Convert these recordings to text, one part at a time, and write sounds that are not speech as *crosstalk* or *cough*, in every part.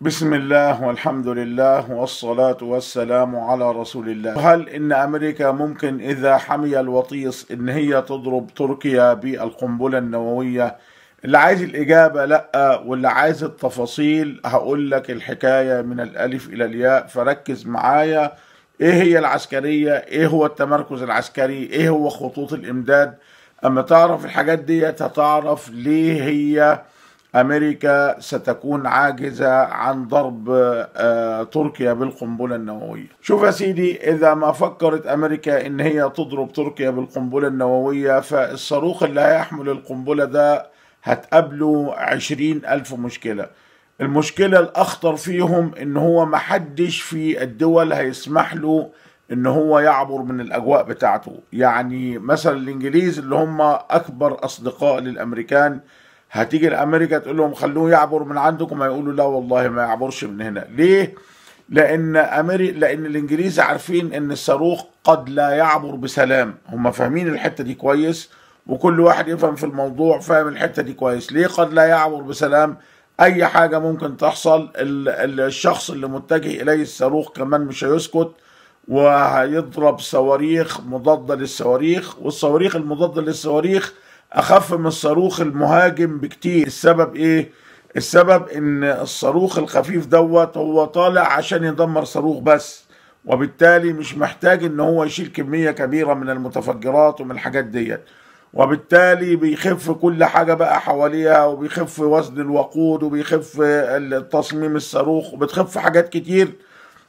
بسم الله والحمد لله والصلاة والسلام على رسول الله هل إن أمريكا ممكن إذا حمي الوطيس إن هي تضرب تركيا بالقنبلة النووية اللي عايز الإجابة لأ واللي عايز التفاصيل هقول لك الحكاية من الألف إلى الياء فركز معايا إيه هي العسكرية إيه هو التمركز العسكري إيه هو خطوط الإمداد أما تعرف الحاجات دي هتعرف ليه هي امريكا ستكون عاجزه عن ضرب آه، تركيا بالقنبله النوويه. شوف يا سيدي اذا ما فكرت امريكا ان هي تضرب تركيا بالقنبله النوويه فالصاروخ اللي هيحمل القنبله ده هتقابله عشرين ألف مشكلة المشكلة الأخطر فيهم إن هو محدش في الدول هيسمح له إن هو يعبر من الأجواء بتاعته يعني مثلا الإنجليز اللي هم أكبر أصدقاء للأمريكان هتيجي الامريكا تقول لهم خلوه يعبر من عندكم هيقولوا لا والله ما يعبرش من هنا ليه لان امري لان الانجليز عارفين ان الصاروخ قد لا يعبر بسلام هم فاهمين الحته دي كويس وكل واحد يفهم في الموضوع فاهم الحته دي كويس ليه قد لا يعبر بسلام اي حاجه ممكن تحصل الشخص اللي متجه اليه الصاروخ كمان مش هيسكت وهيضرب صواريخ مضاده للصواريخ والصواريخ المضاده للصواريخ اخف من الصاروخ المهاجم بكتير السبب ايه السبب ان الصاروخ الخفيف دوت هو طالع عشان يدمر صاروخ بس وبالتالي مش محتاج ان هو يشيل كميه كبيره من المتفجرات ومن الحاجات ديت وبالتالي بيخف كل حاجه بقى حواليها وبيخف وزن الوقود وبيخف تصميم الصاروخ وبتخف حاجات كتير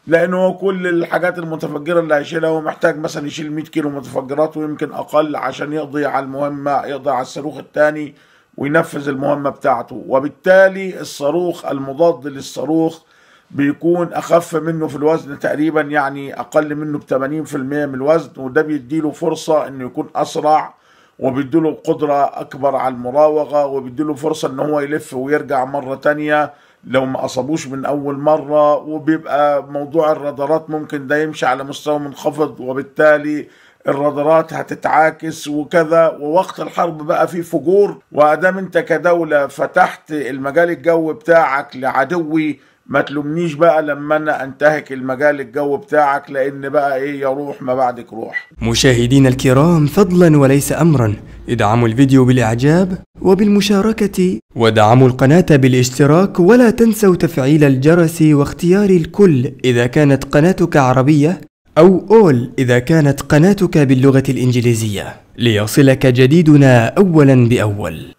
لانه كل الحاجات المتفجره اللي هيشيلها هو محتاج مثلا يشيل 100 كيلو متفجرات ويمكن اقل عشان يقضي على المهمه يقضي على الصاروخ الثاني وينفذ المهمه بتاعته وبالتالي الصاروخ المضاد للصاروخ بيكون اخف منه في الوزن تقريبا يعني اقل منه ب 80% من الوزن وده بيديله فرصه انه يكون اسرع وبيديله قدره اكبر على المراوغه وبيديله فرصه ان هو يلف ويرجع مره تانيه لو ما اصابوش من اول مره وبيبقى موضوع الرادارات ممكن ده يمشي على مستوى منخفض وبالتالي الرادارات هتتعاكس وكذا ووقت الحرب بقى فيه فجور وادام انت كدوله فتحت المجال الجوي بتاعك لعدوي ما تلومنيش بقى لما انا انتهك المجال الجو بتاعك لان بقى ايه يا روح ما بعدك روح مشاهدينا الكرام فضلا وليس امرا ادعموا الفيديو بالاعجاب وبالمشاركة ودعموا القناة بالاشتراك ولا تنسوا تفعيل الجرس واختيار الكل اذا كانت قناتك عربية او اول اذا كانت قناتك باللغة الانجليزية ليصلك جديدنا اولا باول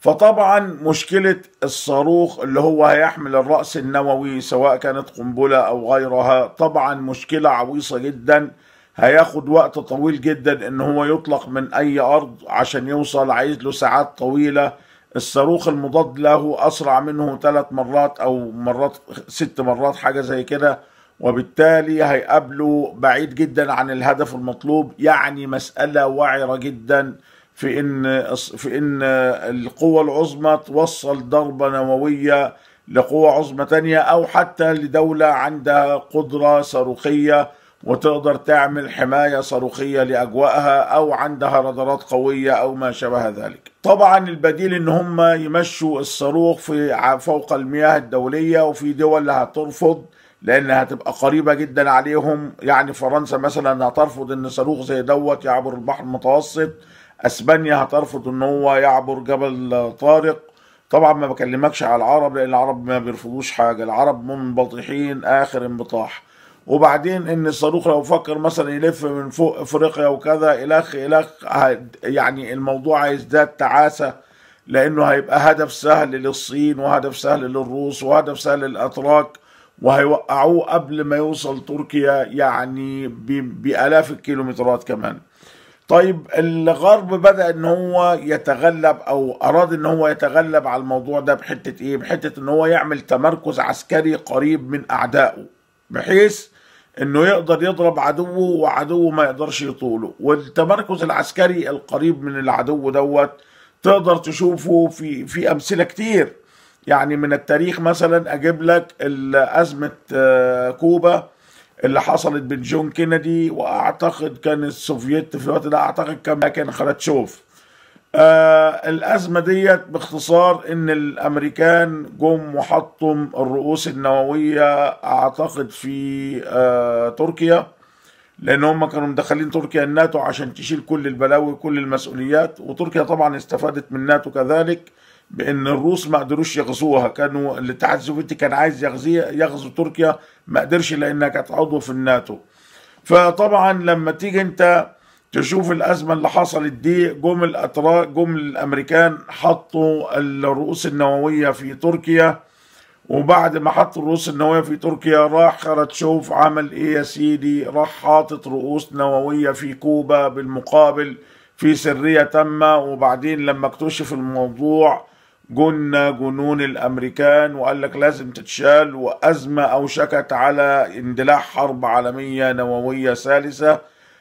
فطبعا مشكلة الصاروخ اللي هو هيحمل الرأس النووي سواء كانت قنبلة أو غيرها طبعا مشكلة عويصة جدا هياخد وقت طويل جدا ان هو يطلق من اي ارض عشان يوصل عايز له ساعات طويلة الصاروخ المضاد له اسرع منه ثلاث مرات او مرات ست مرات حاجة زي كده وبالتالي هيقابله بعيد جدا عن الهدف المطلوب يعني مسألة وعرة جدا في ان في ان القوة العظمى توصل ضربة نووية لقوة عظمى تانية او حتى لدولة عندها قدرة صاروخية وتقدر تعمل حماية صاروخية لأجوائها أو عندها رادارات قوية أو ما شابه ذلك طبعا البديل إن هم يمشوا الصاروخ في فوق المياه الدولية وفي دول هترفض لأن هتبقى قريبة جدا عليهم يعني فرنسا مثلا هترفض إن صاروخ زي دوت يعبر البحر المتوسط اسبانيا هترفض ان هو يعبر جبل طارق طبعا ما بكلمكش على العرب لان العرب ما بيرفضوش حاجه العرب منبطحين اخر انبطاح وبعدين ان الصاروخ لو فكر مثلا يلف من فوق افريقيا وكذا الخ الخ يعني الموضوع هيزداد تعاسه لانه هيبقى هدف سهل للصين وهدف سهل للروس وهدف سهل للاتراك وهيوقعوه قبل ما يوصل تركيا يعني بالاف الكيلومترات كمان طيب الغرب بدأ ان هو يتغلب او اراد ان هو يتغلب على الموضوع ده بحتة ايه بحتة ان هو يعمل تمركز عسكري قريب من اعدائه بحيث انه يقدر يضرب عدوه وعدوه ما يقدرش يطوله والتمركز العسكري القريب من العدو دوت تقدر تشوفه في في امثله كتير يعني من التاريخ مثلا اجيب لك ازمه آه، كوبا اللي حصلت بين جون كينيدي واعتقد كان السوفييت في الوقت ده اعتقد كان كان خراتشوف آه الازمه ديت باختصار ان الامريكان جم وحطم الرؤوس النوويه اعتقد في آه تركيا لان هم كانوا مدخلين تركيا الناتو عشان تشيل كل البلاوي كل المسؤوليات وتركيا طبعا استفادت من الناتو كذلك بان الروس ما قدروش يغزوها كانوا الاتحاد السوفيتي كان عايز يغزي يغزو تركيا ما قدرش لانها كانت عضو في الناتو فطبعا لما تيجي انت تشوف الازمه اللي حصلت دي جم الاتراك جم الامريكان حطوا الرؤوس النوويه في تركيا وبعد ما حط الرؤوس النوويه في تركيا راح خرتشوف عمل ايه يا سيدي راح حاطط رؤوس نوويه في كوبا بالمقابل في سريه تامه وبعدين لما اكتشف الموضوع جن جنون الامريكان وقال لك لازم تتشال وازمه اوشكت على اندلاع حرب عالميه نوويه ثالثه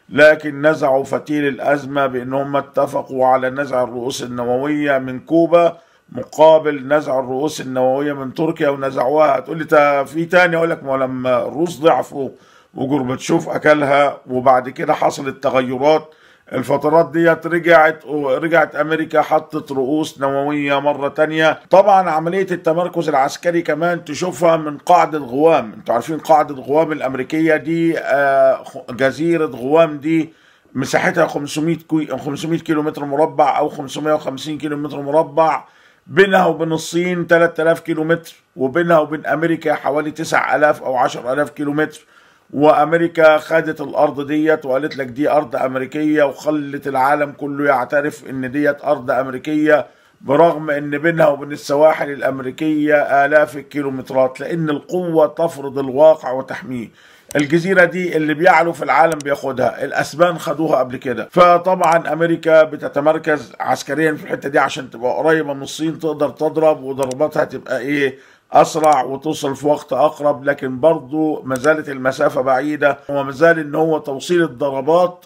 لكن نزعوا فتيل الازمه بانهم اتفقوا على نزع الرؤوس النوويه من كوبا مقابل نزع الرؤوس النوويه من تركيا ونزعوها تقول لي في تاني اقول لك ما لما الروس ضعفوا وجورباتشوف اكلها وبعد كده حصلت تغيرات الفترات ديت رجعت ورجعت امريكا حطت رؤوس نوويه مره تانية طبعا عمليه التمركز العسكري كمان تشوفها من قاعده غوام انتوا عارفين قاعده غوام الامريكيه دي آه، جزيره غوام دي مساحتها 500 500 كيلو متر مربع او 550 كيلو متر مربع بينها وبين الصين 3000 كيلو متر وبينها وبين امريكا حوالي 9000 او 10000 كيلو متر وامريكا خدت الارض ديت وقالت لك دي ارض امريكيه وخلت العالم كله يعترف ان ديت ارض امريكيه برغم ان بينها وبين السواحل الامريكيه الاف الكيلومترات لان القوه تفرض الواقع وتحميه الجزيره دي اللي بيعلو في العالم بياخدها الاسبان خدوها قبل كده فطبعا امريكا بتتمركز عسكريا في الحته دي عشان تبقى قريبه من الصين تقدر تضرب وضرباتها تبقى ايه اسرع وتوصل في وقت اقرب لكن برضه ما زالت المسافه بعيده وما زال ان هو توصيل الضربات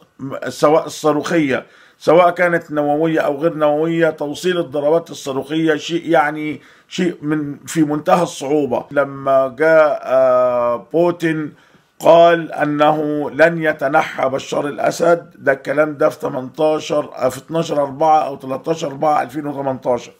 سواء الصاروخيه سواء كانت نوويه او غير نوويه توصيل الضربات الصاروخيه شيء يعني شيء من في منتهى الصعوبه لما جاء آه، بوتين قال انه لن يتنحى بشار الاسد ده الكلام ده في 18 في 12 4 او 13 4 2018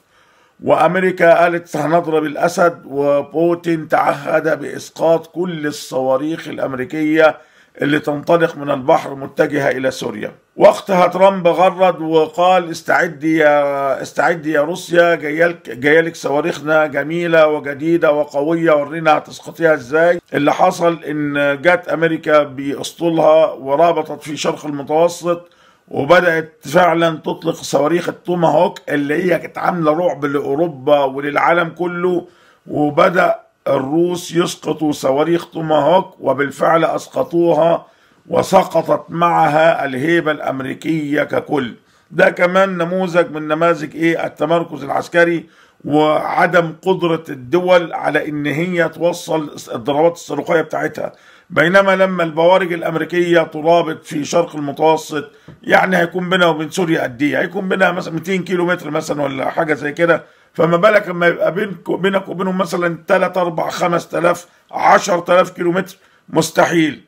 وأمريكا قالت سنضرب الأسد وبوتين تعهد بإسقاط كل الصواريخ الأمريكية اللي تنطلق من البحر متجهة إلى سوريا وقتها ترامب غرد وقال استعدي يا استعدي يا روسيا جايلك جايلك صواريخنا جميله وجديده وقويه ورينا هتسقطيها ازاي اللي حصل ان جت امريكا باسطولها ورابطت في شرق المتوسط وبدات فعلا تطلق صواريخ التوماهوك اللي هي كانت عامله رعب لاوروبا وللعالم كله وبدا الروس يسقطوا صواريخ توماهوك وبالفعل اسقطوها وسقطت معها الهيبه الامريكيه ككل ده كمان نموذج من نماذج ايه التمركز العسكري وعدم قدرة الدول على ان هي توصل الضربات الصاروخية بتاعتها بينما لما البوارج الامريكيه ترابط في شرق المتوسط يعني هيكون بينها وبين سوريا قد ايه؟ هيكون بينها مثلا 200 كيلو متر مثلا ولا حاجه زي كده فما بالك لما يبقى بينك وبينهم مثلا 3 4 5000 10000 كيلو متر مستحيل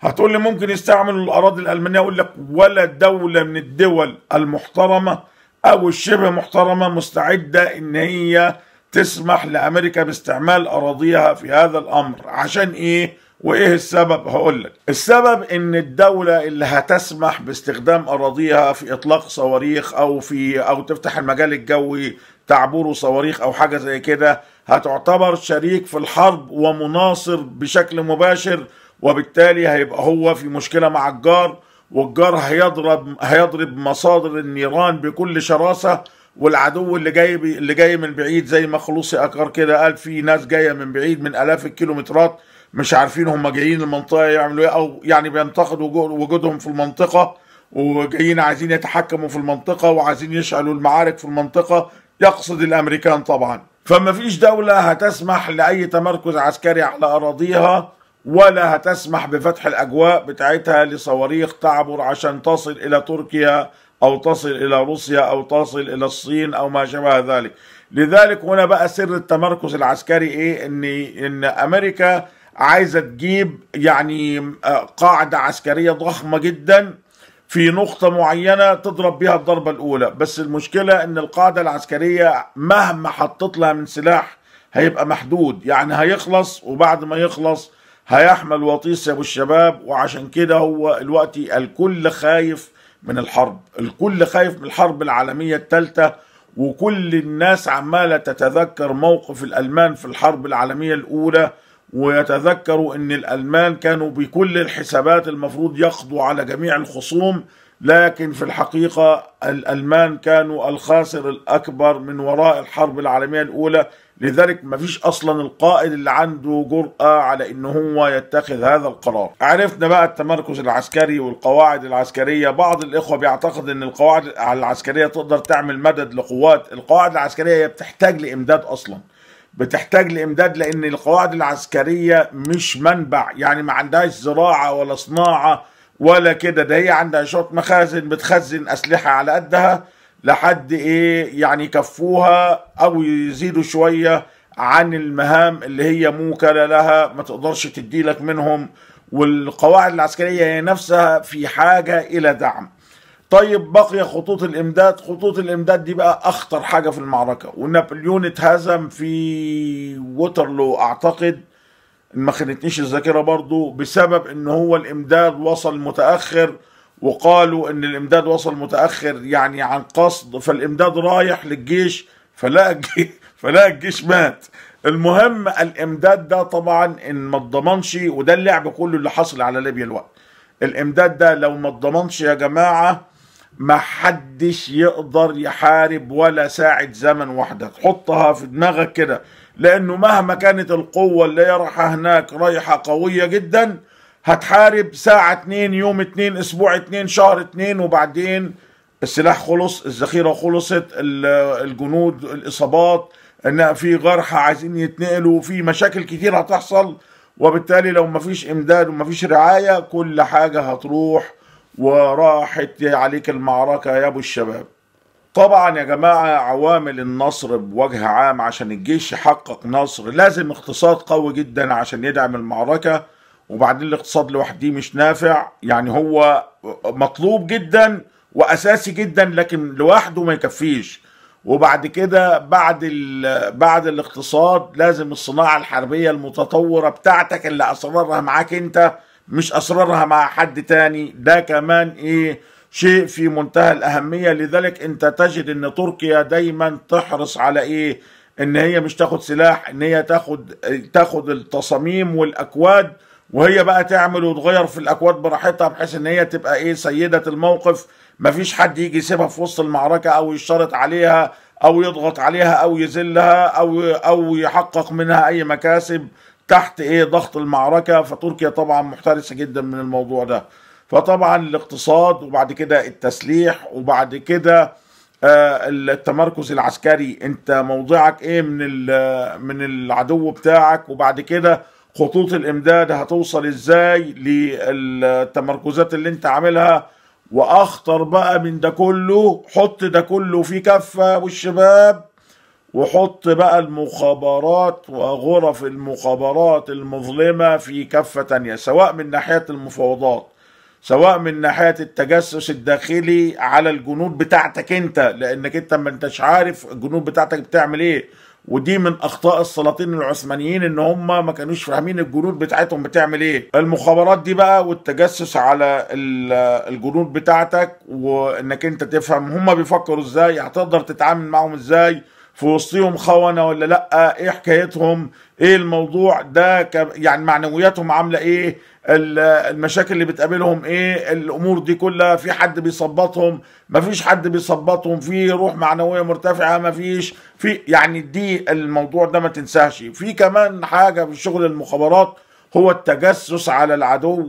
هتقول لي ممكن يستعملوا الاراضي الالمانيه اقول لك ولا دوله من الدول المحترمه او الشبه محترمه مستعده ان هي تسمح لأمريكا باستعمال أراضيها في هذا الأمر عشان إيه؟ وإيه السبب؟ هقول لك السبب إن الدولة اللي هتسمح باستخدام أراضيها في إطلاق صواريخ أو في أو تفتح المجال الجوي تعبور صواريخ أو حاجة زي كده هتعتبر شريك في الحرب ومناصر بشكل مباشر وبالتالي هيبقى هو في مشكلة مع الجار والجار هيضرب هيضرب مصادر النيران بكل شراسة والعدو اللي جاي بي اللي جاي من بعيد زي ما خلوصي اكار كده قال في ناس جايه من بعيد من الاف الكيلومترات مش عارفين هم جايين المنطقه يعملوا ايه او يعني بينتقدوا وجودهم في المنطقه وجايين عايزين يتحكموا في المنطقه وعايزين يشعلوا المعارك في المنطقه يقصد الامريكان طبعا فما فيش دوله هتسمح لاي تمركز عسكري على اراضيها ولا هتسمح بفتح الاجواء بتاعتها لصواريخ تعبر عشان تصل الى تركيا أو تصل إلى روسيا أو تصل إلى الصين أو ما شابه ذلك لذلك هنا بقى سر التمركز العسكري إيه إن, إن أمريكا عايزة تجيب يعني آه، قاعدة عسكرية ضخمة جدا في نقطة معينة تضرب بها الضربة الأولى بس المشكلة إن القاعدة العسكرية مهما حطت لها من سلاح هيبقى محدود يعني هيخلص وبعد ما يخلص هيحمل وطيس يا ابو الشباب وعشان كده هو الوقت الكل خايف من الحرب الكل خايف من الحرب العالمية الثالثة وكل الناس عمالة تتذكر موقف الألمان في الحرب العالمية الأولى ويتذكروا أن الألمان كانوا بكل الحسابات المفروض يقضوا على جميع الخصوم لكن في الحقيقة الألمان كانوا الخاسر الأكبر من وراء الحرب العالمية الأولى لذلك مفيش اصلا القائد اللي عنده جرأة على ان هو يتخذ هذا القرار عرفنا بقى التمركز العسكري والقواعد العسكرية بعض الاخوة بيعتقد ان القواعد العسكرية تقدر تعمل مدد لقوات القواعد العسكرية هي بتحتاج لامداد اصلا بتحتاج لامداد لان القواعد العسكرية مش منبع يعني ما عندهاش زراعة ولا صناعة ولا كده ده هي عندها شوط مخازن بتخزن اسلحة على قدها لحد ايه يعني يكفوها او يزيدوا شويه عن المهام اللي هي موكله لها ما تقدرش تديلك منهم والقواعد العسكريه هي نفسها في حاجه الى دعم. طيب بقي خطوط الامداد، خطوط الامداد دي بقى اخطر حاجه في المعركه ونابليون اتهزم في ووترلو اعتقد ما خانتنيش الذاكره برضو بسبب ان هو الامداد وصل متاخر وقالوا ان الامداد وصل متاخر يعني عن قصد فالامداد رايح للجيش فلا الجيش *laughs* فلا الجيش مات المهم الامداد ده طبعا ان ما اتضمنش وده اللعب كله اللي حصل على ليبيا الوقت الامداد ده لو ما اتضمنش يا جماعه ما حدش يقدر يحارب ولا ساعة زمن واحدة حطها في دماغك كده لأنه مهما كانت القوة اللي رايحة هناك رايحة قوية جدا هتحارب ساعة اتنين يوم اتنين اسبوع اتنين شهر اتنين وبعدين السلاح خلص الذخيرة خلصت الجنود الاصابات ان في جرحى عايزين يتنقلوا في مشاكل كتير هتحصل وبالتالي لو مفيش امداد ومفيش رعاية كل حاجة هتروح وراحت عليك المعركة يا ابو الشباب طبعا يا جماعة عوامل النصر بوجه عام عشان الجيش يحقق نصر لازم اقتصاد قوي جدا عشان يدعم المعركة وبعدين الاقتصاد لوحده مش نافع يعني هو مطلوب جدا واساسي جدا لكن لوحده ما يكفيش وبعد كده بعد بعد الاقتصاد لازم الصناعه الحربيه المتطوره بتاعتك اللي اسرارها معاك انت مش اسرارها مع حد تاني ده كمان ايه شيء في منتهى الاهميه لذلك انت تجد ان تركيا دايما تحرص على ايه ان هي مش تاخد سلاح ان هي تاخد تاخد التصاميم والاكواد وهي بقى تعمل وتغير في الاكواد براحتها بحيث ان هي تبقى ايه سيده الموقف مفيش حد يجي يسيبها في وسط المعركه او يشترط عليها او يضغط عليها او يذلها او او يحقق منها اي مكاسب تحت ايه ضغط المعركه فتركيا طبعا محترسه جدا من الموضوع ده فطبعا الاقتصاد وبعد كده التسليح وبعد كده آه، التمركز العسكري انت موضعك ايه من من العدو بتاعك وبعد كده خطوط الامداد هتوصل ازاي للتمركزات اللي انت عاملها واخطر بقى من ده كله حط ده كله في كفه والشباب وحط بقى المخابرات وغرف المخابرات المظلمه في كفه تانية سواء من ناحيه المفاوضات سواء من ناحيه التجسس الداخلي على الجنود بتاعتك انت لانك انت ما انتش عارف الجنود بتاعتك بتعمل ايه ودي من اخطاء السلاطين العثمانيين ان هم ما كانوش فاهمين الجنود بتاعتهم بتعمل ايه المخابرات دي بقى والتجسس على الجنود بتاعتك وانك انت تفهم هم بيفكروا ازاي هتقدر تتعامل معهم ازاي في وسطهم خونه ولا لا ايه حكايتهم ايه الموضوع ده يعني معنوياتهم عامله ايه المشاكل اللي بتقابلهم ايه الامور دي كلها في حد بيصبطهم مفيش حد بيصبطهم في روح معنويه مرتفعه مفيش في يعني دي الموضوع ده ما تنساهش في كمان حاجه في شغل المخابرات هو التجسس على العدو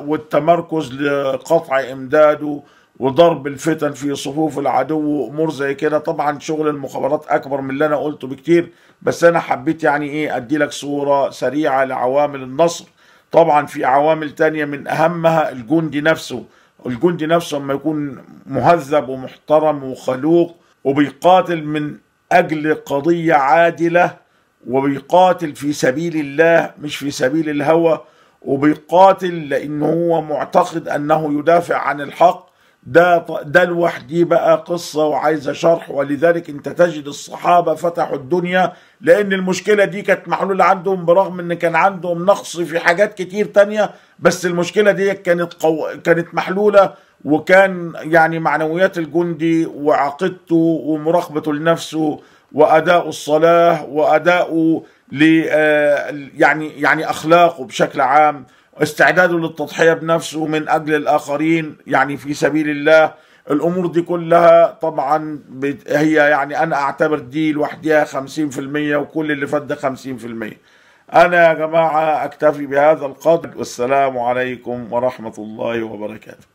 والتمركز لقطع امداده وضرب الفتن في صفوف العدو وامور زي كده طبعا شغل المخابرات اكبر من اللي انا قلته بكتير بس انا حبيت يعني ايه ادي لك صوره سريعه لعوامل النصر طبعا في عوامل تانية من اهمها الجندي نفسه الجندي نفسه لما يكون مهذب ومحترم وخلوق وبيقاتل من اجل قضيه عادله وبيقاتل في سبيل الله مش في سبيل الهوى وبيقاتل لان هو معتقد انه يدافع عن الحق ده ده لوحدي بقى قصه وعايزه شرح ولذلك انت تجد الصحابه فتحوا الدنيا لان المشكله دي كانت محلوله عندهم برغم ان كان عندهم نقص في حاجات كتير تانية بس المشكله دي كانت قو... كانت محلوله وكان يعني معنويات الجندي وعقيدته ومراقبته لنفسه واداؤه الصلاه واداؤه ل آه، يعني يعني اخلاقه بشكل عام استعداده للتضحية بنفسه من أجل الآخرين يعني في سبيل الله الأمور دي كلها طبعا هي يعني أنا أعتبر دي لوحدها 50% وكل اللي فات ده 50% أنا يا جماعة أكتفي بهذا القدر والسلام عليكم ورحمة الله وبركاته